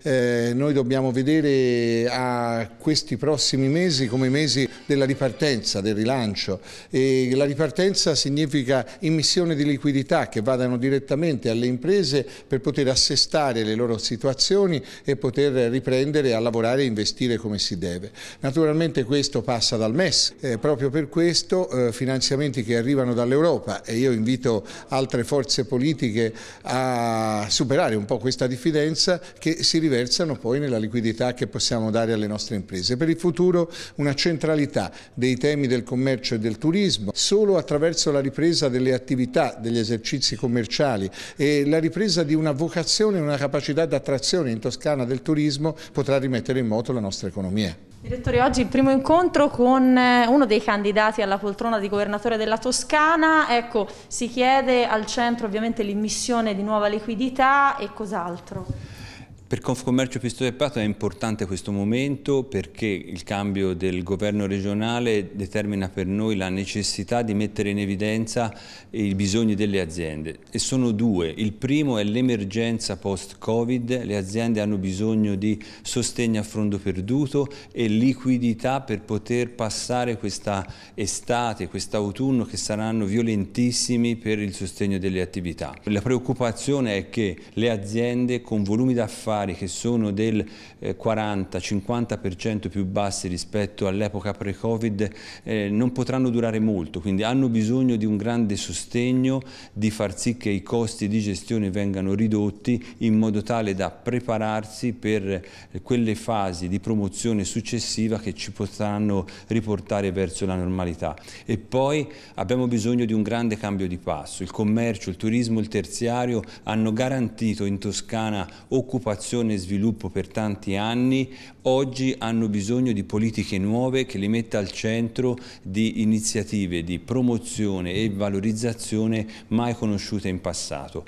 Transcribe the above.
Eh, noi dobbiamo vedere a questi prossimi mesi come mesi della ripartenza, del rilancio e la ripartenza significa immissione di liquidità che vadano direttamente alle imprese per poter assestare le loro situazioni e poter riprendere a lavorare e investire come si deve. Naturalmente questo passa dal MES, eh, proprio per questo eh, finanziamenti che arrivano dall'Europa e io invito altre forze politiche a superare un po' questa diffidenza che si riversano poi nella liquidità che possiamo dare alle nostre imprese. Per il futuro una centralità dei temi del commercio e del turismo, solo attraverso la ripresa delle attività, degli esercizi commerciali e la ripresa di una vocazione, una capacità d'attrazione in Toscana del turismo potrà rimettere in moto la nostra economia. Direttore, oggi il primo incontro con eh, uno dei candidati alla poltrona di governatore della Toscana, ecco, si chiede al centro ovviamente l'immissione di nuova liquidità e cos'altro? Per Confcommercio Pistoia e Prato è importante questo momento perché il cambio del governo regionale determina per noi la necessità di mettere in evidenza i bisogni delle aziende e sono due. Il primo è l'emergenza post-Covid, le aziende hanno bisogno di sostegno a fondo perduto e liquidità per poter passare questa estate, quest'autunno che saranno violentissimi per il sostegno delle attività. La preoccupazione è che le aziende con volumi d'affari salari che sono del 40-50% eh, più bassi rispetto all'epoca pre-Covid eh, non potranno durare molto, quindi hanno bisogno di un grande sostegno, di far sì che i costi di gestione vengano ridotti in modo tale da prepararsi per eh, quelle fasi di promozione successiva che ci potranno riportare verso la normalità. E poi abbiamo bisogno di un grande cambio di passo, il commercio, il turismo, il terziario hanno garantito in Toscana occupazione formazione e sviluppo per tanti anni, oggi hanno bisogno di politiche nuove che le metta al centro di iniziative di promozione e valorizzazione mai conosciute in passato.